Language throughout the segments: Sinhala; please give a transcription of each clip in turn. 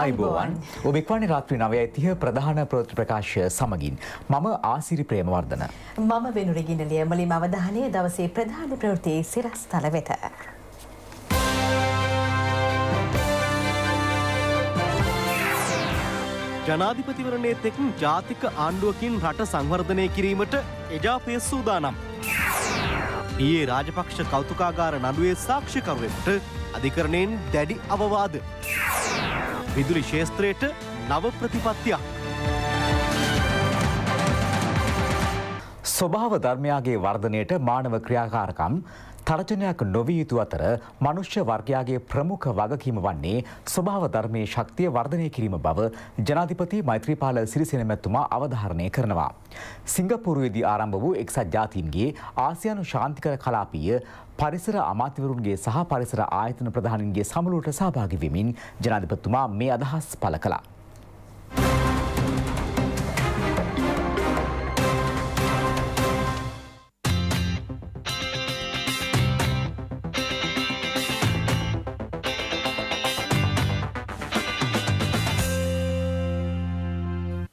ආයිබෝවන් ඔබෙක්වන රාත්‍රී නවය තිහ ප්‍රධාන ප්‍රෘති ප්‍රකාශය සමගින් මම ආසිරි ප්‍රේමවර්ධන. මම වෙනුරගිනලිය මලින් අවධානය දවසේ ප්‍රධාන ප්‍රෘතිය සිරස් තල වෙත. ජනාධිපතිවරණයත් එකින් ජාතික ආණ්ඩුවකින් රට සංවර්ධනය කිරීමට එජාපය සූදානම්. ඊයේ රාජපක්ෂ කෞතුකාගාර නඩුවේ සාක්ෂිකරුවෙක්ට අධිකරණයෙන් දැඩි අවවාද. විදුලි ශේත්‍රයට නව ප්‍රතිපත්තියක්. ස්වභාව ධර්මයාගේ වර්ධනයට මානව ක්‍රියාකාරකම් තර්ජනයක් නොවිය යුතු අතර මනුෂ්‍ය වර්ගයාගේ ප්‍රමුඛ වගකීම වන්නේ ස්වභාව ධර්මයේ ශක්තිය වර්ධනය කිරීම බව ජනාධිපති මෛත්‍රීපාල සිරිසේන මැතිතුමා අවධාරණය කරනවා. සිංගප්පූරුවේදී ආරම්භ වූ එක්සත් ජාතීන්ගේ ආසියානු ශාන්තිකර කලාපීය පරිසර අමාත්‍යවරුන්ගේ සහ පරිසර ආයතන ප්‍රධානන්ගේ සමුළුවට සහභාගි වෙමින් ජනාධිපතිතුමා මේ අදහස් පළ කළා.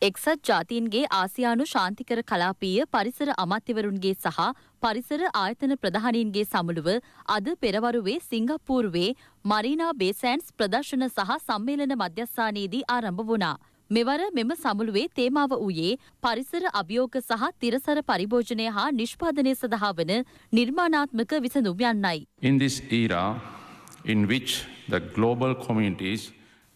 එක්සත් ජාතීන්ගේ ආසියානු ශාන්තිකර කලාපීය පරිසර අමාත්‍යවරුන්ගේ සහ පරිසර ආයතන ප්‍රධානීන්ගේ සමුළුව අද පෙරවරුවේ සිංගප්පූරුවේ මරීනා බේසෑන්ස් ප්‍රදර්ශන සහ සම්මේලන මධ්‍යස්ථානයේදී ආරම්භ වුණා. මෙවර මෙම සමුළුවේ තේමාව වූයේ පරිසර අභියෝග සහ තිරසර පරිභෝජනය හා නිෂ්පාදනය සඳහා වන නිර්මාණාත්මක විසඳුම් යන්නයි. In this era in which the global communities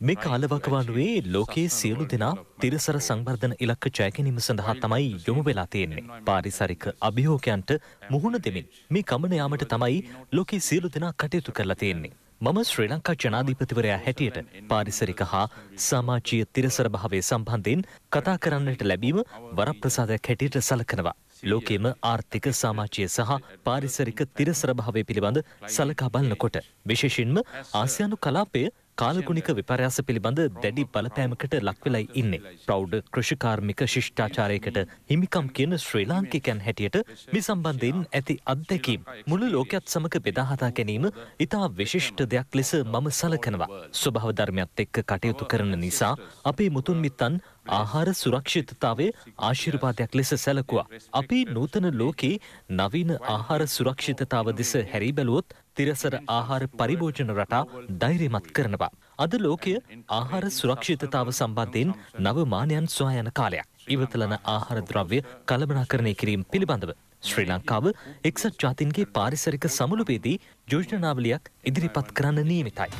මේ කාලවකවානුවේ ලෝකයේ සියලු දෙනා තිරසර සංවර්ධන ඉලක්ක ජයගැනීම සඳහා තමයි යොමු වෙලා තියෙන්නේ. පාරිසරික අභියෝගයන්ට මුහුණ දෙමින් මේ ගමන යාමට තමයි ලෝකයේ සියලු දෙනා කටයුතු කරලා තියෙන්නේ. මම ශ්‍රී ලංකා ජනාධිපතිවරයා හැටියට පාරිසරික හා සමාජීය තිරසර භාවය සම්බන්ධයෙන් කතා කරන්නට ලැබීම වරප්‍රසාදයක් හැටියට සලකනවා. ලෝකෙම ආර්ථික සාමාජය සහ පාරිසරික තිරසරභාවය පිළිබඳ සලකා බලනකොට. විශේෂෙන්ම ආසියානු කලාපය කාලගුණික විපර්යාස පිළිබඳ දැඩි බලපෑමකට ලක්වෙලයි ඉන්නේ. ප්‍රෞඩ් කෘෂිකාර්මික ශිෂ්ඨාචාරයකට හිමිකම් කියන ශ්‍රී ලාංකිකයන් හැටියට මේ සම්බන්ධයෙන් ඇති අත්දැකීම් මුළු ලෝකයක් සමග බෙදාහතා ගැනීම ඉතා විශිෂ්ට දෙයක් ලෙස මම සලකනවා. ස්වභාව ධර්මයත් එක්ක කටයුතු කරන නිසා අපේ මුතුන් මිත්තන් ආහාර සුරක්ෂිතතාවේ ආශිර්වාදයක් ලෙස සැලකුවා. අපි නූතන ලෝකයේ නවීන ආහාර සුරක්ෂිතතාව දෙස හැරී බැලුවොත් තිරසර ආහාර පරිභෝජන රටා ධෛර්යමත් කරනවා. අද ලෝකය ආහාර සුරක්ෂිතතාව සම්බන්ධයෙන් නව මානයන් සොයා යන කාලයක්. ඉවතලන ආහාර ද්‍රව්‍ය කළමනාකරණය කිරීම පිළිබඳව ශ්‍රී ලංකාව එක්සත් ජාතින්ගේ පාරිසරික සමුළුවේදී යෝජනාවලියක් ඉදිරිපත් කරන්න නියමිතයි.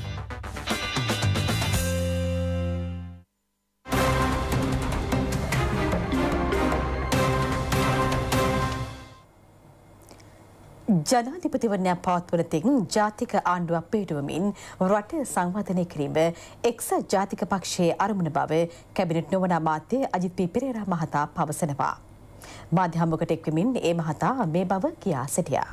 ජනාධිපතිවරණයක් පවත්වන තෙක් ජාතික ආණ්ඩුවක් පිහිටුවමින් රට සංවර්ධනය කිරීම එක්සත් ජාතික පක්ෂයේ අරමුණ බව කැබිනට් නොවන අමාත්‍ය අජිත් පි පෙරේරා මහතා පවසනවා. මාධ්‍ය හමුවකට එක්වමින් ඒ මහතා මේ බව කියා සිටියා.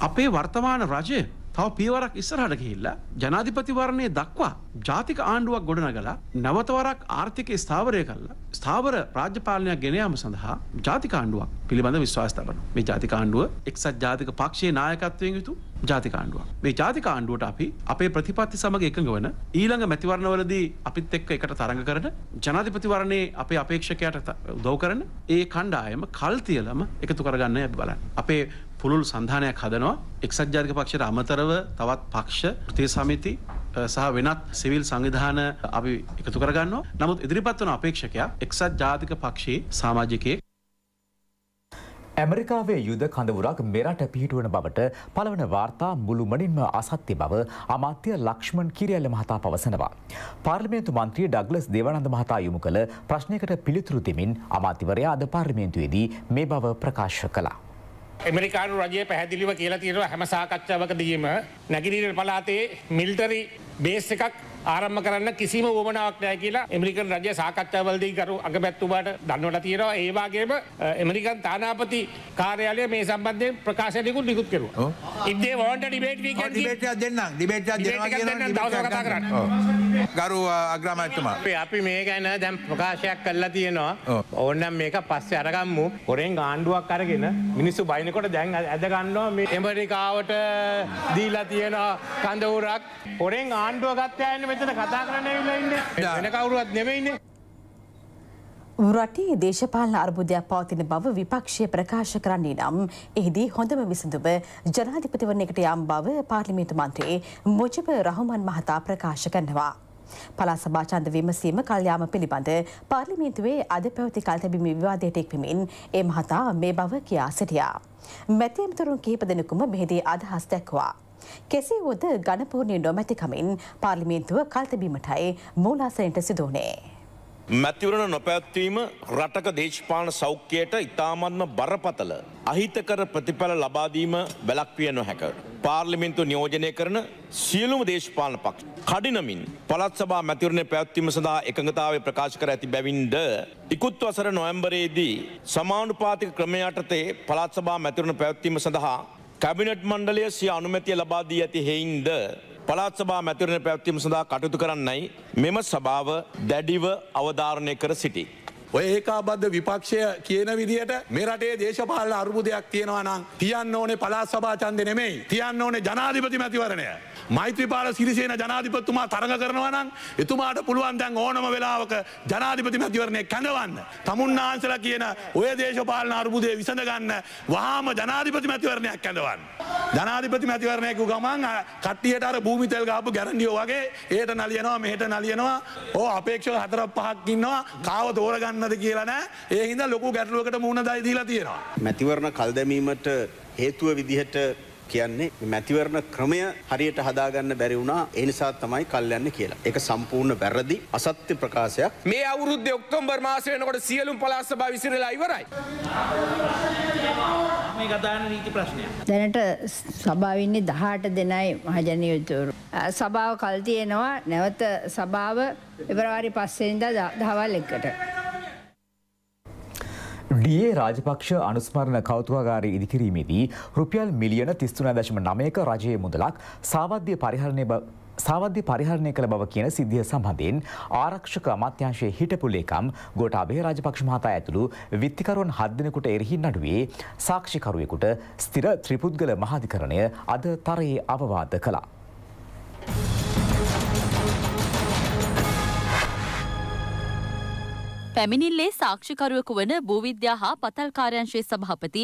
අපේ වර්තමාන රජය තව පියවරක් ඉස්සරහට ගිහිල්ලා ජනාධිපති වර්ණයේ දක්වා ජාතික ආණ්ඩුවක් ගොඩනගලා නැවත වරක් ආර්ථිකය ස්ථාවරය කරලා ස්ථාවර රාජ්‍ය පාලනයක් ගෙන යාම සඳහා ජාතික ආණ්ඩුවක් පිළිබඳ විශ්වාස තබනවා. මේ ජාතික ආණ්ඩුව එක්සත් ජාතික පක්ෂයේ නායකත්වයෙන් යුතු ජාතික ආණ්ඩුවක්. මේ ජාතික ආණ්ඩුවට අපි අපේ ප්‍රතිපත්ති සමග එකඟ වන ඊළඟ මැතිවරණවලදී අපිත් එක්ක එකට තරඟ කරන ජනාධිපති වර්ණයේ අපේ අපේක්ෂකයාට උදව් කරන ඒ කණ්ඩායම කල් තියලම එකතු කරගන්නයි අපි බලන්නේ. අපේ පුළුල් සඳහනයක් හදනවා එක්සත් ජාතික පක්ෂයට අමතරව තවත් පක්ෂ ප්‍රතිය සමිති සහ වෙනත් සිවිල් සංවිධාන අපි එකතු කරගන්න නමුත් ඉදිරිපත් වන අපේක්ෂකයා එක්සත් ජාතික පක්ෂයේ සාමාජිකයෙක් ඇමරිකාවේ යුද කඳවුරක් මෙරට පිහිටුවන බවට පළවන වාර්තා මුළුමනින්ම අසත්‍ය බව අමාත්‍ය ලක්ෂ්මන් කිරියල්ල මහතා පවසනවා. පාර්ලිමේන්තු මන්ත්‍රී ඩග්ලස් දෙවනන්ද මහතා යොමු කළ ප්‍රශ්නයකට පිළිතුරු දෙමින් අමාත්‍යවරයා අද පාර්ලිමේන්තුවේදී මේ බව ප්‍රකාශ කළා. එමරිකානු රජය පැහැදිලිව කියලා තියෙනවා හැම සාකච්ඡාවකදීම නැගිරීට පලාතේ මිල්ටරි බේස් එකක් ආරම්ම කරන්න කිසිම ුවමනාවක් නෑ කියලා එමරිකන් රජ සාකච්ඡාවලදීකරු අගමැත්තුබට දන්නවට තියෙනවා ඒවාගේම එමරිකන් තානාපති කාරයාලය මේ සම්බන්ධය ප්‍රකාශයකු නිකුත් කරු ඉදේ වට ඩිබේට ඩිබේට දෙන්න ඩිබේට කතා කරන්න. ගරු අග්‍රමඇතුම අපි මේ ගැන දැම් ප්‍රකාශයක් කල්ලා තියෙනවා ඕන්නම් මේක පස්ස අරගම්මු හොරෙන් ආණ්ඩුවක් අරගෙන මිනිස්සු බයිනකොට දැන් ඇද ගන්නවා මේ එමරිකාවට දීලා තියෙනවා කඳවුරක් හොරෙන් ආණ්ඩුව ගත්තයන්න මෙතන කතා කරන්න ඇවිල්ලා ඉන්නේ වෙන කවුරුවත් නෙමෙයිනේ රටේ දේශපාලන අර්බුදයක් පවතින බව විපක්ෂය ප්‍රකාශ කරන්නේ නම් එහිදී හොඳම විසඳුම ජනාධිපතිවරණයකට යම් බව පාර්ලිමේන්තු මන්ත්‍රී මුජිබ රහමන් මහතා ප්‍රකාශ කරනවා. පලා සභාචන්ද විමසීම කල්යාම පිළිබඳ පාර්ලිමේන්තුවේ අද පැවති කල්තැබිම විවාදයට එක්වමින් ඒ මහතා මේ බව කියා සිටියා. මැතිඇමතුරුන් කිහිප දෙනෙකුම මෙහිදී අදහස් දැක්වා. කෙසේ වුවද ගණපූර්ණය නොමැතිකමින් පාර්ලිමේන්තුව කල්තබීමටයි මූලාසනයට සිදුවනේ. මැතිවරණ නොපැත්වීම රටක දේශපාන සෞඛ්‍යයට ඉතාමත්ම බරපතල. අහිතකර ප්‍රතිඵල ලබාදීම වැලක්විය නොහැක. පාර්ලිමින්තු නියෝජනය කරන සියලුම දේශපාලන පක්ෂ. කඩිනමින් පළත් සභා මැතිවරණය පැවැත්වීම සඳහා එකඟතාවය ප්‍රකාශ කර ඇති බැවින්ද. ඉකුත්ව අසර නොවැම්බරයේදී සමානුපාතික ක්‍රමයටතේ පළත් සභා මැතිවරණ පැවැත්වීම සඳහා කැබිනට් මණ්ඩලය සිය අනුමැතිය ලබා දී ඇති හෙයින්ද පළාත් සභා මැතිවරණ පැවැත්වීම සඳහා කටයුතු කරන්නයි මෙම සභාව දැඩිව අවධාරණය කර සිටී. ඔය ඒකාබද්ධ විපක්ෂය කියන විදිට මේ රටේ දේශපාල අර්බුදයක් තියෙනවා නම් තියන්න ඕනේ පලා සභාචන්ද නෙමෙයි තියන්න ඕනේ ජනාධිපති මැතිවරණය. මෛත්‍රපාල සිරිසේන ජනාධිපත්තුමා තරඟ කරනවනම් එතුමාට පුළුවන් දැන් ඕනම වෙලාවක ජනාධිපති මැතිවරණය කැඳවන්න. තමුන්නාන්සල කියන ඔය දේශපාලන අර්බුදය විසඳගන්න වහාම ජනාධිපති මැතිවරණයක් කැඳවන්න. ජනාධිපති මැතිවරණයකු ගමන් කට්ටියට අර භූමිතල් ගාපු ගැරන්ඩියෝ වගේ ඒට නලියනවා මෙහට නලියනවා ඕ අපේක්ෂක හතර පහක්කින්නවා කාව තෝරගන්න කරන්නද කියලනෑ ඒහින්ද ලොකු ගැටලුවකට මුණ දයි දීලා තියෙනවා. මැතිවරණ කල්දැමීමට හේතුව විදිහට කියන්නේ මැතිවරණ ක්‍රමය හරියට හදාගන්න බැරි වුණා ඒ නිසා තමයි කල්යන්න කියලා. ඒක සම්පූර්ණ වැරදි අසත්‍ය ප්‍රකාශයක්. මේ අවුරුද්දේ ඔක්තෝබර් මාසය වෙනකොට සියලුම පළාත් සභා විසිරලා ඉවරයි. මේ ගදාන නීති ප්‍රශ්නයක්. දැනට සභාවේ ඉන්නේ 18 දෙනයි මහජනීයතුරු. සභාව කල් තියෙනවා නැවත සභාව පෙබරවාරි 5 වෙනිදා දහවල් එකට. ඩේ රාජපක්ෂ අනුස්මරණ කෞතුවාගාරය ඉදිකිරීමේදී රුපියල් මිලියන තිස්තුන දශම නමයක රජයේ මුදලක් සාවධ්‍ය පරිහරණය සාවධ්‍ය පරිහරණය කළ බව කියන සිද්ධිය සම්බන්ධයෙන් ආරක්ෂක අමාත්‍යංශයේ හිටපු ලේකම් ගෝඨාභය රාජපක්ෂ මහතා ඇතුළු විත්තිකරුවන් හත් දෙනෙකුට එරෙහි නඩුවේ සාක්ෂිකරුවෙකුට ස්ථිර ත්‍රිපුද්ගල මහාධිකරණය අද තරයේ අවවාද කළා. පැමිණිල්ලේ සාක්ෂිකරුවකු වන භූවිද්‍යා හා පතල්කාරයංශයේ සභාපති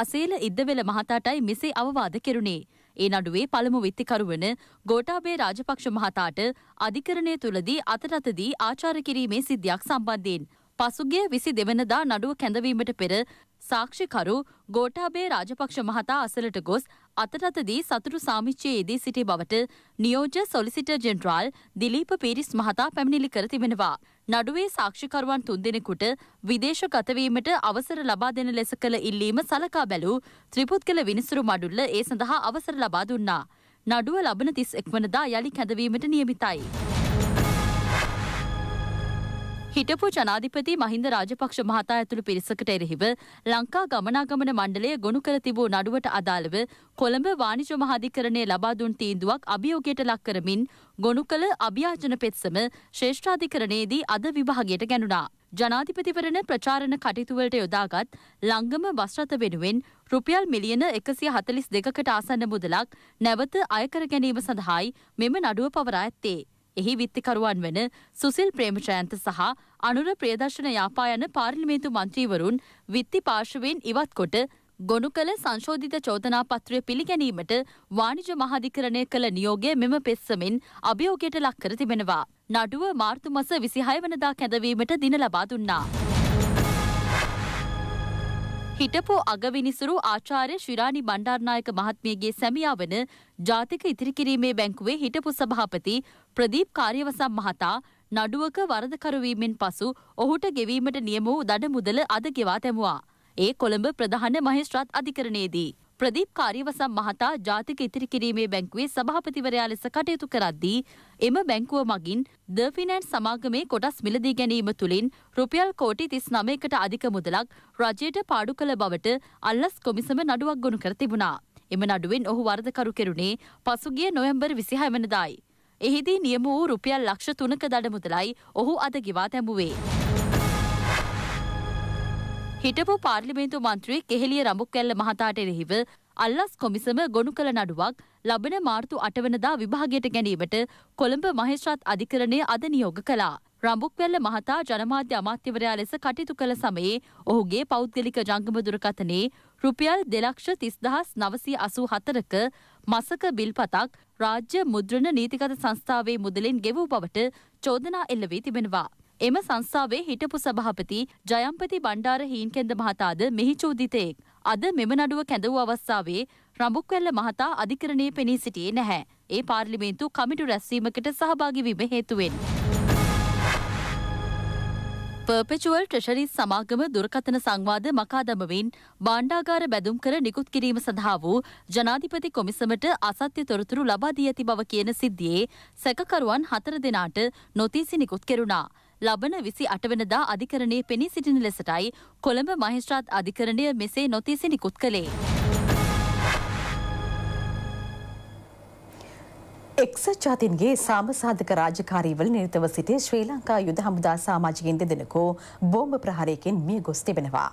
අසේල ඉද්දවෙල මහතාටයි මෙසේ අවවාද කෙරුණේ. ඒ නඩුවේ පළමු විත්තිකරුවන ගෝටාබේ රාජපක්ෂ මහතාට අධිකරණය තුළදී අතරතදී ආචාර කිරීමේ සිද්ධියක් සම්බන්ධයෙන්. පසුගිය විසි දෙවනදා නඩුව කැඳවීමට පෙර සාක්ෂිකරු ගෝටාබේ රාජපක්ෂ මහතා අසලට ගොස් අතරතදී සතුරු සාමිච්චයේදී සිටි බවට නියෝජ සොලිසිට ජෙනරාල් දිලීප පිරිස් මහතා පැමිණිලි කර තිබෙනවා. නඩුවේ සාක්ෂිකරුවන් තුන්දෙනෙකුට විදේශ ගතවීමට අවසර ලබා දෙන ලෙස කළ ඉල්ලීම සලකා බැලූ ත්‍රිපුද්ගල විනිසුරු මඩුල්ල ඒ සඳහා අවසර ලබා දුන්නා. නඩුව ලබන තිස් එක්වනදා යළි කැඳවීමට නියමිතයි. හිටපු ජනාධිපති මහින්ද රාජපක්ෂ මහතා ඇතුළු පිරිසකට එරෙහිව ලංකා ගමනාගමන මණ්ඩලය ගොනු කර තිබූ නඩුවට අදාළව කොළඹ වාණිජ මහාධිකරණය ලබා දුන් තීන්දුවක් අභියෝගයට ලක් කරමින් ගොනු කළ අභියාචන පෙත්සම ශ්‍රේෂ්ඨාධිකරණයේදී අද විභාගයට ගැනුණා. ජනාධිපතිවරණ ප්‍රචාරණ කටයුතුවලට යොදාගත් ලංගම බස්රථ වෙනුවෙන් රුපියල් මිලියන එකසිය හතලිස් දෙකකට ආසන්න මුදලක් නැවත අයකර ගැනීම සඳහායි මෙම නඩුව පවරා ඇත්තේ. එහි විත්තිකරුවන් වන සුසිල් ප්‍රේමජයන්ත සහ අනුර ප්‍රියදර්ශන යාපා යන පාර්ලිමේන්තු මන්ත්‍රීවරුන් විත්ති පාර්ශවයෙන් ඉවත් කොට ගොනු කළ සංශෝධිත චෝදනා පත්‍රය පිළිගැනීමට වාණිජ මහාධිකරණය කළ නියෝගය මෙම පෙස්සමින් අභියෝගයට ලක් කර තිබෙනවා. නඩුව මාර්තු මස විසිහය වනදා කැඳවීමට දින ලබා දුන්නා. හිටපු අගවිනිසුරු ආචාර්ය ශිරාණි බණ්ඩාරනායක මහත්මියගේ සැමියා වන ජාතික ඉතිරි කිරීමේ බැංකුවේ හිටපු සභාපති ප්‍රදීප් කාර්යවසම් මහතා නඩුවක වරදකරුවීමෙන් පසු ඔහුට ගෙවීමට නියම වූ දඩ මුදල අද ගෙවා තැමුවා. ඒ කොළඹ ප්‍රධාන මහිස්ත්‍රාත් අධිකරණයේදී. ප්‍රදීප් කාරීවසම් මහතා ජාතික ඉතිරි කිරීමේ බැංකුවේ සභාපතිවරයා ලෙස කටයුතු කරද්දී එම බැංකුව මගින් ද ෆිනෑන්ස් සමාගමේ කොටස් මිලදී ගැනීම තුළින් රුපියල් කෝටි 39කට අධික මුදලක් රජයට පාඩු කළ බවට අල්ලස් කොමිසම නඩුවක් ගොනු කර තිබුණා. එම නඩුවෙන් ඔහු වරදකරු කෙරුණේ පසුගිය නොවැම්බර් 26 වෙනිදායි. එහිදී නියම වූ රුපියල් ලක්ෂ 3ක දඩ මුදලයි ඔහු අද ගෙවා තැබුවේ. හිටපු පාර්ලිමේන්තු මන්ත්‍රී කෙහෙලිය රඹුක්කැල්ල මහතාට එරෙහිව අල්ලස් කොමිසම ගොනු කළ නඩුවක් ලබන මාර්තු අටවනදා විභාගයට ගැනීමට කොළඹ මහේෂ්‍රාත් අධිකරණය අද නියෝග කළා. රම්බුක්වැල්ල මහතා ජනමාධ්‍ය අමාත්‍යවරයා ලෙස කටයුතු කළ සමයේ ඔහුගේ පෞද්ගලික ජංගම දුරකථනයේ රුපියල් දෙලක්ෂ තිස්දහස් නවසී අසූ හතරක මසක බිල්පතක් රාජ්‍ය මුද්‍රණ නීතිගත සංස්ථාවේ මුදලින් ගෙවූ බවට චෝදනා එල්ල වී තිබෙනවා. එම සංස්ථාවේ හිටපු සභාපති ජයම්පති බණ්ඩාර හීන්කෙන්ද මහතාද මෙහි චෝදිතයෙක්. අද මෙම නඩුව කැඳවූ අවස්ථාවේ රඹුක්වැල්ල මහතා අධිකරණයේ පෙනී සිටියේ නැහැ. ඒ පාර්ලිමේන්තු කමිටු රැස්වීමකට සහභාගි වීම හේතුවෙන්. පර්පෙචුවල් ට්‍රෙෂරි සමාගම දුරකථන සංවාද මකාදමවින් බණ්ඩාගාර බැදුම් කර නිකුත් කිරීම සඳහා වූ ජනාධිපති කොමිසමට අසත්‍ය තොරතුරු ලබා දී ඇති බව කියන සිද්ධියේ සැකකරුවන් හතර දෙනාට නොතීසි නිකුත් කෙරුණා. ලබන විසි අටවනදා අධිකරණය පෙනී සිටින ලෙසටයි කොළඹ මහිස්ත්‍රාත් අධිකරණය මෙසේ නොතිසි නිකුත් කළේ. එක්සත් ජාතින්ගේ සාමසාධක රාජකාරීවල නිරතව සිටි ශ්‍රී ලංකා යුද හමුදා සාමාජිකින් දෙදෙනකෝ බෝම්භ ප්‍රහාරයකින් මිය ගොස් තිබෙනවා.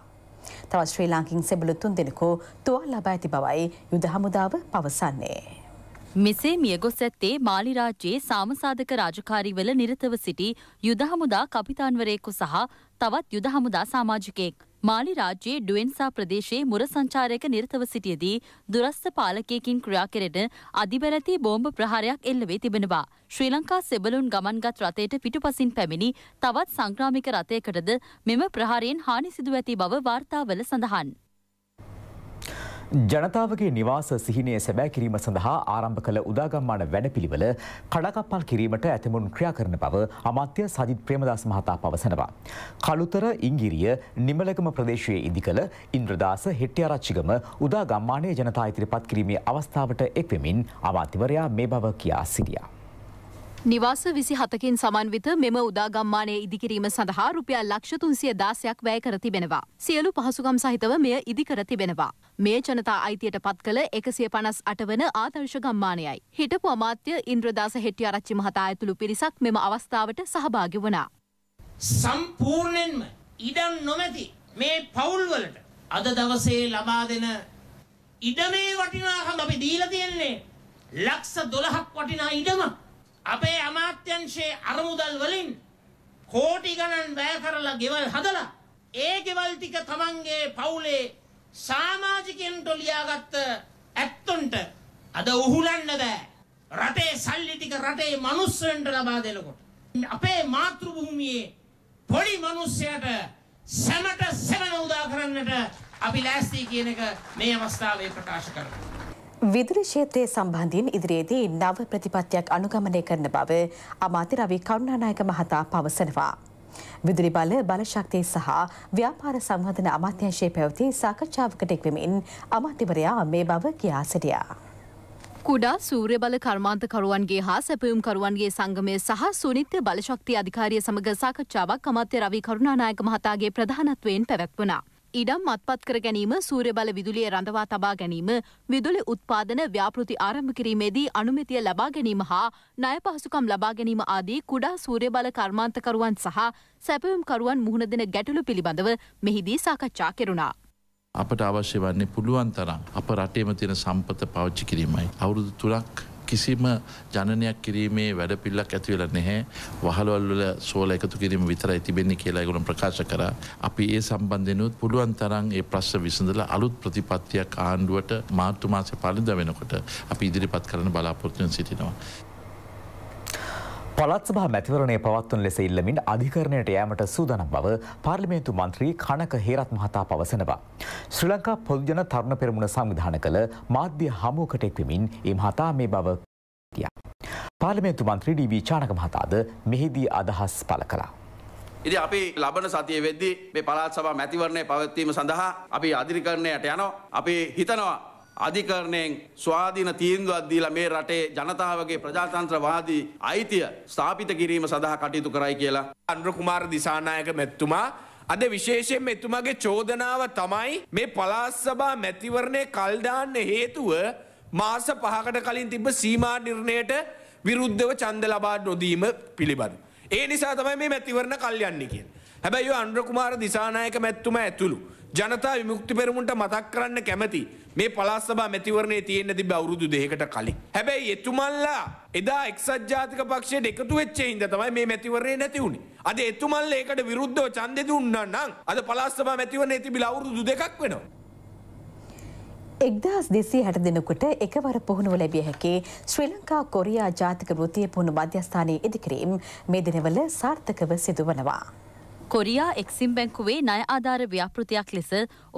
තවත් ශ්‍රී ලාංකින් සෙබලු තුන් දෙනකෝ තුවල් ලබා ඇති බවයි යුද හමුදාව පවසන්නේ. මෙසේ මියගොස් ඇත්තේ මාලි රාජ්‍යයේ සාමසාධක රාජකාරීවල නිරතව සිටි යුද හමුදා කපිතාන්වරයෙකු සහ තවත් යුද හමුදා සමාජිකයෙක්. මාලි රාජ්‍යයේ ඩුවෙන්සා ප්‍රදේශයේ මුර සංචාරයක නිරතව සිටියදී දුරස්ථ පාලකයකින් ක්‍රියා කෙරෙන අධිබැලති බෝම්බ ප්‍රහාරයක් එල්ල වී තිබෙනවා. ශ්‍රී ලංකා සෙබළුන් ගමන්ගත් රථයට පිටුපසින් පැමිණි තවත් සංක්‍රාමික රථයකටද මෙම ප්‍රහාරයෙන් හානි සිදු ඇති බව වාර්තාවල සඳහන්. ජනතාවගේ නිවාස සිහිනය සැබෑ කිරීම සඳහා ආරම්භ කළ උදාගම්මාන වැඩපිළිවෙල කඩකප්පල් කිරීමට ඇතමුන් ක්‍රියා කරන බව අමාත්‍ය සජිත් ප්‍රේමදාස මහතා පවසනවා. කළුතර ඉංගිරිය නිමලගම ප්‍රදේශයේ ඉදිකළ ඉන්ද්‍රදාස හෙට්ටිආරච්චිගම උදාගම්මානයේ ජනතා ඉදිරිපත් කිරීමේ අවස්ථාවට එක්වෙමින් අමාත්‍යවරයා මේ බව කියා සිටියා. නිවාස විසි හතකින් සමන්විත මෙම උදාගම්මානය ඉදිකිරීම සඳහා රුපියල් ලක්ෂ තුන්සිය දාසයක් වැය කර තිබෙනවා. සියලු පහසුකම් සහිතව මෙය ඉදිකර තිබෙනවා. මේ ජනතා අයිතියට පත් කළ එකසිය පනස් අටවන ආදර්ශ ගම්මානයයි. හිටපු අමාත්‍ය ඉන්ද්‍රදාස හෙට්ටිය අරච්චි මහතා ඇතුළු පිරිසක් මෙම අවස්ථාවට සහභාගි වුණා. සම්පූර්ණයෙන්ම ඉඩම් නොමැති මේ පවුල්වලට අද දවසේ ලබා දෙන ඉඩමේ වටිනාකම අපි දීලා තියෙන්නේ ලක්ෂ 12ක් වටිනා ඉඩමක්. අපේ අමාත්‍යංශයේ අරමුදල් වලින් කෝටි ගණන් වැය කරලා ගෙවල් හදලා ඒ ගෙවල් ටික තමන්ගේ පවුලේ සමාජිකයන්ට ලියාගත්ත ඇත්තොන්ට අද උහුලන්න බෑ. රටේ සල්ලි ටික රටේ මිනිස්සුන්ට ලබා දෙනකොට. අපේ මාතෘ භූමියේ පොඩි මිනිස්සයාට සැමට සැමන උදා කරන්නට අපි ලෑස්ති කියන එක මේ අවස්ථාවේ ප්‍රකාශ කරනවා. විදුලි ක්ෂේත්‍රය සම්බන්ධයෙන් ඉදිරියේදී නව ප්‍රතිපත්තියක් අනුගමනය කරන බව අමාත්‍ය රවි කරුණානායක මහතා පවසනවා. විදුලි බල බලශක්තිය සහ ව්‍යාපාර සංවර්ධන අමාත්‍යාංශයේ පැවති සාකච්ඡාවකට එක්වෙමින් අමාත්‍යවරයා මේ බව කියා සිටියා. කුඩා සූර්ය බල කර්මාන්තකරුවන්ගේ හා සැපයුම්කරුවන්ගේ සංගමය සහ සුනිත්‍ය බලශක්ති අධිකාරිය සමඟ සාකච්ඡාවක් අමාත්‍ය රවි කරුණානායක මහතාගේ ප්‍රධානත්වයෙන් පැවැත්වනා. ඉඩම් මත්පත් කර ගැනීම සූරබල විදුලිය රඳවා තබා ගැනීම විදුලි උත්පාදන ව්‍යාපෘති ආරම්භ කිරීමේදී අනුමැතිය ලබා ගැනීම හා ණය පහසුකම් ලබා ගැනීම ආදී කුඩා සූරබල කර්මාන්තකරුවන් සහ සැපයුම්කරුවන් මුහුණ දෙන ගැටලු පිළිබඳව මෙහිදී සාකච්ඡා කෙරුණා. අපට අවශ්‍ය වන්නේ පුළුවන් තරම් අප රටේම තියෙන සම්පත පාවිච්චි කිරීමයි. අවුරුදු තුනක් කිසිම ජනනයක් කිරීමේ වැඩපිල්ලක් ඇතිවෙල නැහැ වහලවල්ල සෝල එකතු කිරීම විතර ඇතිබෙන්නේ කියලා ගුණ ප්‍රකාශ කර අපි ඒ සම්බන්ධනුත් පුළුවන් තරන් ඒ ප්‍රශ් විසඳල අලුත් ප්‍රතිපත්තියක් ආණ්ඩුවට මාර්තුමාසය පලිද වෙනකොට අපි ඉදිරිපත් කරන බලාපොරත්තුවෙන් සිටිනවා. පළත් සභා මැතිවරණය පවත්වන ලෙස ඉල්ලමින් අධිකරණයට යෑමට සූදානම් බව පාර්ලිමේන්තු මන්ත්‍රී කනක හේරත් මහතා පවසනවා. ශ්‍රී ලංකා පොදුජන තරුණ පෙරමුණ සංවිධාන කළ මාධ්‍ය හමුවකට එක්වෙමින් ඒ මහතා මේ බව කියා. පාර්ලිමේන්තු මන්ත්‍රී ඩී.වී. චානක මහතාද මෙහිදී අදහස් පළ කළා. ඉති අපි ලබන සතිය වෙද්දී මේ පළාත් සභා මැතිවරණය පවත්වීම සඳහා අපි අධිකරණයට යනවා. අපි හිතනවා අධිකරණයෙන් ස්වාධීන තීන්දුවක් දීලා මේ රටේ ජනතාවගේ ප්‍රජාතන්ත්‍රවාදී අයිතිය ස්ථාපිත කිරීම සඳහා කටයුතු කරයි කියලා. අනුර කුමාර දිසානායක මැතිතුමා අද විශේෂයෙන් මෙතුමාගේ චෝදනාව තමයි මේ පලාස් සභා මැතිවරණය කල්දාන්න හේතුව මාස පහකට කලින් තිබ්බ සීමා නිර්ණයට විරුද්ධව ඡන්ද ලබා නොදීම පිළිබඳ. ඒ නිසා තමයි මේ මැතිවරණ කල්යන්නේ කියන්නේ. හැබැයි අනුර කුමාර දිසානායක මැතිතුමා ඇතුළු ජනතා විමුක්ති පෙරමුන්ට මතක් කරන්න කැමති මේ පලාස්සබා මැතිවරණේ තියෙන තිබ අවුරුදු දෙකට කලින්. හැබැයි එතුමල්ලා එදා එක්සත් ජාතික පක්ෂයට එකතු වෙච්ච හින්දා තමයි මේ මැතිවරණේ නැති වුනේ. අද එතුමල්ලා ඒකට විරුද්ධව ඡන්දෙ දුන්නා නම් අද පලාස්සබා මැතිවරණේ තිබිලා අවුරුදු දෙකක් වෙනවා. එක්දහස් දෙසී හැට දෙනකුට එකවර පුහුණුව ලැබිය හැකි ශ්‍රී ලංකා කොරියා ජාතික වෘතිය පුහුණු මධ්‍යස්ථානයේ ඉදිකිරීම් මේ දිනවල සාර්ථකව සිදුවනවා. කොරියා එක්සිම් බැංකුවේ නය ආධාර ව්‍යාපෘතියක් ලෙස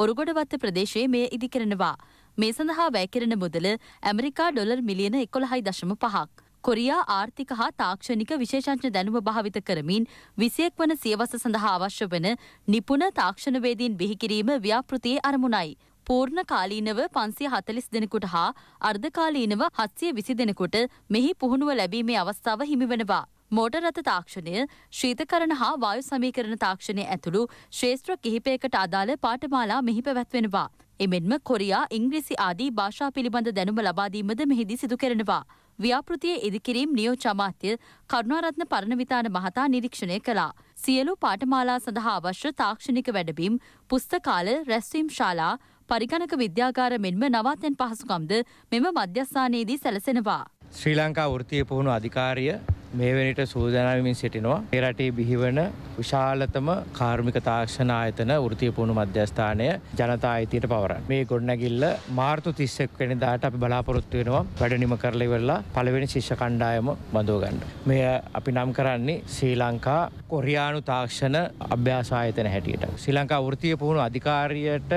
ඔරුගොඩවත්ත ප්‍රදේශයේ මේ ඉදිකරනවා. මේ සඳහා වැෑකිරෙන මුදල ඇමරිකා ඩොලර් මිලියන එකොළහයි දශම පහක්. කොරියා ආර්ථික හා තාක්ෂණික විශේෂංච දැනුම භාවිත කරමින් විසියෙක් වන සියවස සඳහා අවශ්‍ය වන නිපුණ තාක්ෂණවේදීන් බිහිකිරීම ව්‍යාපෘතියේ අරමුණයි. පූර්ණ කාලීනව පන්සිය හතලිස් දෙනෙකුට හා අර්ධකාලීනව හත්සිය විසි දෙනෙකුට මෙහි පුහුණුව ලැබීමේ අවස්ථාව හිමිවනවා. මෝටරත තාක්ෂණය ශ්‍රීතකරණ හා වායු සමීකරණ තාක්ෂණය ඇතුළු ශේෂත්‍ර කිහිපයකට අදාළ පාටමාලා මෙහි පැවැත්වෙනවා. එමෙන්ම කොරියා ඉංග්‍රීසි ආදී භාෂා පිළිබඳ දැනුම ලබාදීමද මෙහිදී සිදු කරනවා. ව්‍යාපෘතිය ඉදිකිරීම් නියෝජ්‍ය අමාත්‍ය කරුණාරත්න පරණවිතාන මහතා නිරීක්ෂණය කළා. සියලු පාඨමාලා සඳහා අවශ්‍ය තාක්ෂණික වැඩබිම්, පුස්තකාල, රැස්වීම් ශාලා, පරිගණක විද්‍යාගාර මෙන්ම නවාතැන් පහසුකම්ද මෙම මධ්‍යස්ථානයේදී සැලසෙනවා. ශ්‍රී ලංකා වෘතිය පුහුණු අධිකාරිය මේ වෙනිට සූදානමින් සිටිනවා. එරටේ බිහිවන විශාලතම කාර්මික තාක්ෂණ ආයතන ෘතියපුුණු මධ්‍යස්ථානය ජනතා අයිතියට පවර. මේ ගොඩනැගිල්ල මාර්තු තිස්සෙක් වෙන දාට අපි බලාපොරොත්තු වෙනවා වැඩනිම කරලි වෙල්ලා පළවෙනි ශිෂ්‍ය කණ්ඩායම බඳෝගන්න. මෙය අපි නම් කරන්නේ ශ්‍රී ලංකා කොරයානු තාක්ෂණ අභ්‍යාසායතන හැටියට. ශ්‍රී ලංකා ෘතිය පුහුණු අධිකාරයට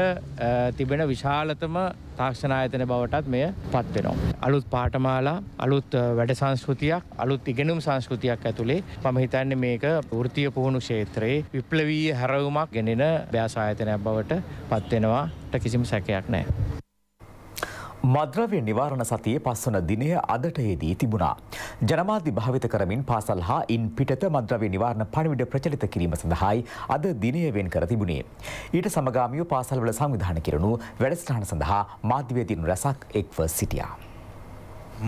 තිබෙන විශාලතම තාක්ෂණායතන බවටත් මෙය පත්වෙනවා. අලුත් පාටමාලා අලුත් වැඩ සංස්කෘතියක් අලුත් ඉගෙනුම් සංස්කෘතියක් ඇතුළේ මම හිතන්නේ මේක ෘතිය පුහුණු ක්ෂේත්‍රයේ විප්ලවීය හැරවුමක් ගෙනෙන ව්‍යාසායතනයක් බවට පත්වෙනවාට කිසිම සැකයක් නෑ. මද්‍රව්‍ය නිවාරණ සතියේ පස්වන දිනය අදට යෙදී තිබුණා. ජනමාධ්‍ය භාවිත කරමින් පාසල් හා ඉන් පිටත මද්‍රව්‍ය නිවාරණ පණිවිඩ ප්‍රචලිත කිරීම සඳහායි අද දිනය වෙන් කර තිබුණේ. ඊට සමගාමීව පාසල්වල සංවිධානය කෙරුණු වැඩසටහන සඳහා මාධ්‍යවේදීන් රැසක් එක්ව සිටියා.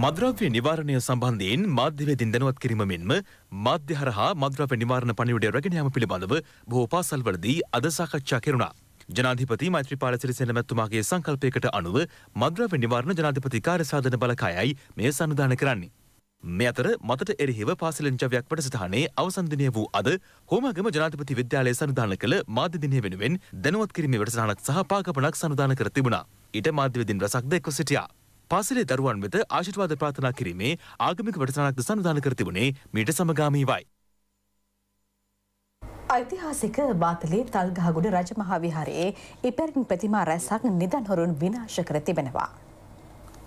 මද්‍රව්‍ය නිවාරණය සම්බන්ධයෙන් මාධ්‍යවේදීන් දැනුවත් කිරීම මෙන්ම මාධ්‍ය හරහා මද්‍රව්‍ය නිවාරණ පණිවිඩය රැගෙන යාම පිළිබඳව බොහෝ පාසල්වලදී අද සාකච්ඡා කෙරුණා. ජනාධිපති මෛත්‍රපාල සිරිසෙන මැතිතුමාගේ සංකල්පයකට අනුව මද්‍රව්‍ය නිවාරණ ජනාධිපති කාර්යසාධන බලකායයි මෙය සන්නිධාන කරන්නේ. මේ අතර මතට එරෙහිව පාසලෙන්චවයක් වැඩසටහනේ අවසන් දිනය වූ අද හෝමාගම ජනාධිපති විද්‍යාලය සන්නිධාන කළ මාධ්‍ය දිනය වෙනුවෙන් දැනුවත් කිරීමේ වැඩසටහනක් සහ පාකපනක් සන්නිධාන කර තිබුණා. ඊට මාධ්‍ය වෙදින් රසක්ද එක්ව සිටියා. පාසලේ දරුවන් වෙත ආශිර්වාද ප්‍රාර්ථනා කිරීමේ ආගමික වැඩසටහනක් ද සන්නිධාන කර තිබුණේ මීට සමගාමීවයි. ඓතිහාසික බාතලේ තල්ගහගුඩ රජමහා විහාරයේ ඉපැරණි ප්‍රතිමා රැසක් නිදන්හොරුන් විනාශ කර තිබෙනවා.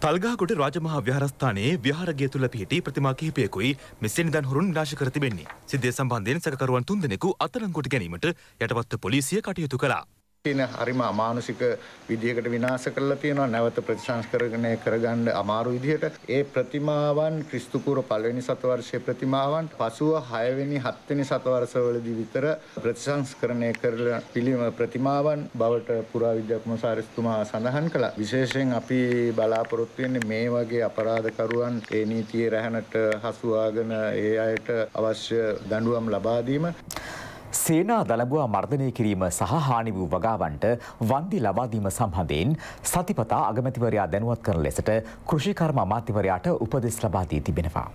තල්ගාගොඩ රාජමහා විහාරස්ථානයේ විහාරගය තුළ පිහිටි ප්‍රතිමා කිහිපයකුයි මෙසේ නිදන් හොරුන් විනාශ කර තිබෙන්නේ. සිද්ධිය සම්බන්ධයෙන් සැකකරුවන් තුන්දෙනෙකු අත්අඩංගුවට ගැනීමට යටවත්ව පොලිසිය කටයුතු කළා. තින හරිම අමානුසික විදිහකට විනාශ කරලා තියෙනවා නැවත ප්‍රතිසංස්කරණය කරගන්න අමාරු විදිහට ඒ ප්‍රතිමාවන් ක්‍රිස්තු පූර්ව පළවෙනි සතවර්ෂයේ ප්‍රතිමාවන් පසුව 6 වෙනි 7 වෙනි සතවර්ෂවලදී විතර ප්‍රතිසංස්කරණය කරලා පිළිම ප්‍රතිමාවන් බවට පුරාවිද්‍යාත්මක සාරිස්තුමා සඳහන් කළා විශේෂයෙන් අපි බලාපොරොත්තු වෙන්නේ මේ වගේ අපරාධකරුවන් ඒ නීතියේ රැහැනට හසුවාගෙන ඒ අයට අවශ්‍ය දඬුවම් ලබා දීම සේනා දළඹුවා මර්ධනය කිරීම සහ හානි වූ වගාවන්ට වන්දි ලබාදීම සම්බන්ධයෙන් සතිපතා අගමැතිවරයා දැනුවත් කරන ලෙසට කෘෂිකර්ම අමාත්‍යවරයාට උපදෙස් ලබාදී තිබෙනවා.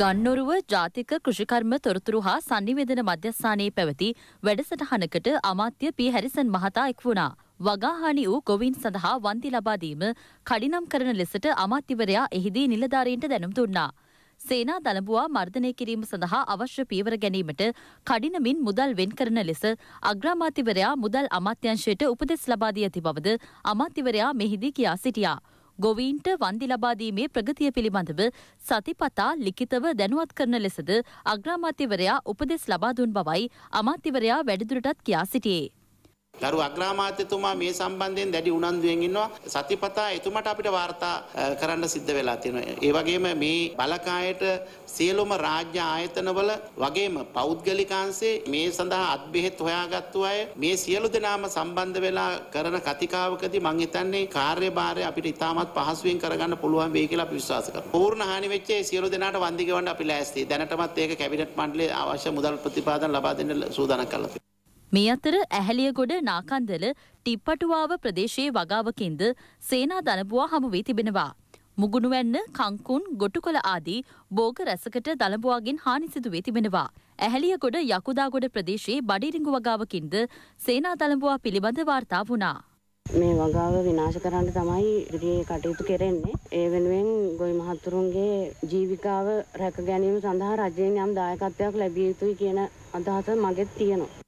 ගන්නොරුව ජාතික කෘෂිකර්ම තොරතුරු හා සනිවේදන මධ්‍යස්ථානයේ පැවති වැඩසටහනකට අමාත්‍ය පී හැරිසන් මහතා එක් වුණා. වගාහානි වූ ගොවින් සඳහා වන්දි ලබාදීම කඩිනම් කරන ලෙසට අමාත්‍යවරයා එහිදී නිලධාරීන්ට දැනුම් දුන්නා. සේනා දළබුවා මර්ධනය කිරීම සඳහා අවශ්‍ය පීවර ගැනීමට කඩිනමින් මුදල් වෙන් කරන ලෙස අග්‍රාමාතිවරයා මුදල් අමාත්‍යංශයට උපදෙස් ලබාදී ඇති බවද අමාත්‍යවරයා මෙහිදී කියා සිටියා. ගොවීන්ට වන්දි ලබාදීමේ ප්‍රගතිය පිළිබඳව සතිපතා ලිඛිතව දැනුවත් කරන ලෙසද අග්‍රාමාත්‍යවරයා උපදෙස් ලබා දුන් බවයි අමාත්‍යවරයා වැඩිදුරටත් කියා සිටියේ. ගරු අග්‍රාමාත්‍යතුමා මේ සම්බන්ධයෙන් දැඩි උනන්දුවෙන් ඉන්නවා. සතිපතා එතුමට අපිට වාර්තා කරන්න සිද්ධ වෙලා තියෙනවා. ඒ වගේම මේ බලකායට සියලුම රාජ්‍ය ආයතනවල වගේම පෞද්ගලිකාංශේ මේ සඳහා අත්බෙහෙත් හොයාගත්තු අය මේ සියලු දෙනාම සම්බන්ධ වෙලා කරන කතිකාවකදී මම හිතන්නේ කාර්යභාරය අපිට ඉතාමත් පහසුවෙන් කරගන්න පුළුවන් වෙයි කියලා අපි විශ්වාස කරනවා. පූර්ණ හානි වෙච්ච ඒ සියලු දෙනාට වන්දි ගෙවන්න අපි ලෑස්තියි. දැනටමත් ඒක කැබිනට් මණ්ඩලයේ අවශ්‍ය මුදල් ප්‍රතිපාදන ලබා දෙන්න සූදානම් කරලා මේ අතර ඇහැලියගොඩ නාකන්දල ටිප්පටුවාව ප්‍රදේශයේ වගාවකින්ද සේනා දනබුවා හමු වී තිබෙනවා. මුගුණුවැන්න කංකුන් ගොටුකොළ ආදී බෝග රැසකට දළඹුවාගෙන් හානි සිදු වී තිබෙනවා. ඇහැලියගොඩ යකුදාගොඩ ප්‍රදේශයේ බඩිරිඟු වගාවකින්ද සේනා දළඹුවා පිළිබඳ වාර්තා වුණා. මේ වගාව විනාශ කරන්න තමයි ඉදිරියේ කටයුතු කෙරෙන්නේ. ඒ වෙනුවෙන් ගොවි මහතුරුන්ගේ ජීවිකාව රැක ගැනීම සඳහා රජයෙන් යම් දායකත්වයක් ලැබිය යුතුයි කියන අදහස මගෙත් තියෙනවා.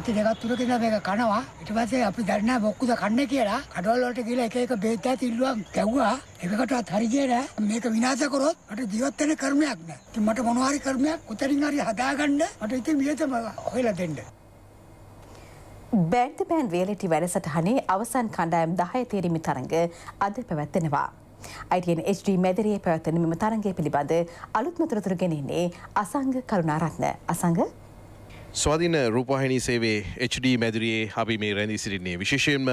සති දෙකක් තුනක ඉඳලා මේක කනවා. ඊට පස්සේ අපි දන්නේ නැහැ මොක්කුද කන්නේ කියලා. කඩවල වලට ගිහලා එක එක බේත් ඇති ඉල්ලුවන් කැව්වා. එකකටවත් හරියන්නේ නැහැ. මේක විනාශ කරොත් මට ජීවත් වෙන්න කර්මයක් නැහැ. ඉතින් මට මොනවා හරි කර්මයක් උතරින් හරි හදාගන්න මට ඉතින් වියතම හොයලා දෙන්න. බෑන්ඩ් බෑන් රියලිටි වැඩසටහනේ අවසන් කණ්ඩායම් 10 තීරිමි තරඟ අද පැවැත්වෙනවා. අයිටන් HD මැදරයේ පැවැත්වෙන මෙම තරඟය පිළිබඳ අලුත්ම තොරතුරු ගෙනෙන්නේ අසංග කරුණාරත්න. අසංග ස්වාධීන රූපහිනී සේවේ HD මැදිරියේ අපි මේ රැඳී සිටින්නේ විශේෂයෙන්ම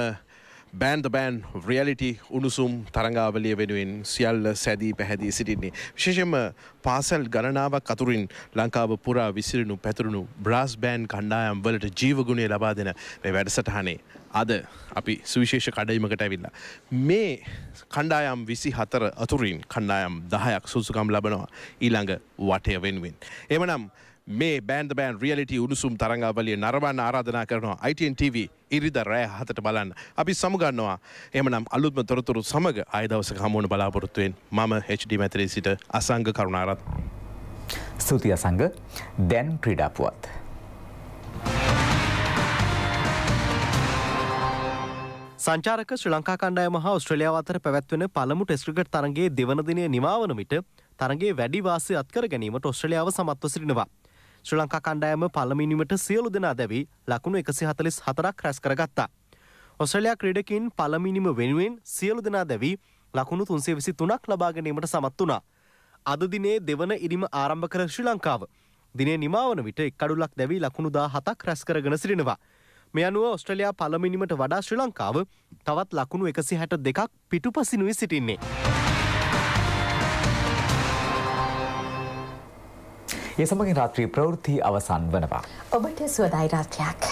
බෑන්ද බෑන් රියලිටි උණුසුම් තරඟාවලිය වෙනුවෙන් සියල්ල සැදී පැහැදී සිටින්නේ. විශේෂම පාසල් ගණනාවක් අතුරින් ලංකාව පුරා විසිරණු පැතුරුණු බ්‍රාස් බෑන් කණ්ඩායම් වලට ජීවගුණය ලබා දෙන මේ වැඩසටහනේ අද අපි සුවිශේෂ කඩයිමකට ඇවිල්ලා. මේ කණ්ඩායම් විසි හතර අතුරින් කණ්ඩායම් දහයක් සුසුකම් ලබනවා ඊළඟ වටය වෙනුවෙන්. එමනම් මේ බෑන්ද බෑන් රියලිටි උණුසුම් තරඟාවලිය නරවන්න ආරාධනා කරනවා ITN TV ඉරිද රෑ හතට බලන්න. අපි සමුගන්නවා එමනම් අලුත්ම තොරතුරු සමග අයදවසක හමුවන බලාපොරොත්තුවෙන් මම HD මැතරේ සිට අසංග කරුණාරත්. ස්තුතිය අසංග දැන් ක්‍රීඩාපුවත්. සංචාරක ශ්‍රී ලංකා කණ්ඩායම හා ඔස්ට්‍රලියාව අතර පැවැත්වෙන පළමු ටෙස්ට් ක්‍රිකට් තරඟයේ දෙවන දිනය නිමාවන විට තරඟයේ වැඩි වාසිය අත්කර ගැනීමට ඔස්ට්‍රලියාව සමත්ව සිටිනවා. ශ්‍ර ලංකා කණ්ඩායම පළමිනිීමට සියලු දෙනා දැවී ලකුණු එකසි හතලිස් හතරක් රැස් කරගත්තා. ඔස්ට්‍රලයා ක්‍රඩකින් පළමිනිම වෙනුවෙන් සියලු දෙනා දැවී ලකුණු තුන්සේ විසි තුනක් ලබාගැනීමට සමත් වනා. අද දිනේ දෙවන ඉරිම ආරම්භ කර ශ්‍රී ලංකාව. දිනේ නිමාවන විට එක්කඩුලක් දැවී ලකුණු දා හතක් රැස් කරගෙන සිරෙනවා. මේ අනුව ඔස්ට්‍රලයා පළමිනිමට වඩා ශ්‍රී ලංකාව තවත් ලකුණු එකසි හැට දෙකක් පිටු පසිනුයි සිටින්නේ. ඒ සමගින් රාත්‍රී ප්‍රවෘත්ති අවසන් වනවා. ඔබට සුවදායි රාත්‍රයක්.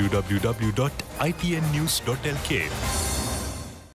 www.ipnnews.lk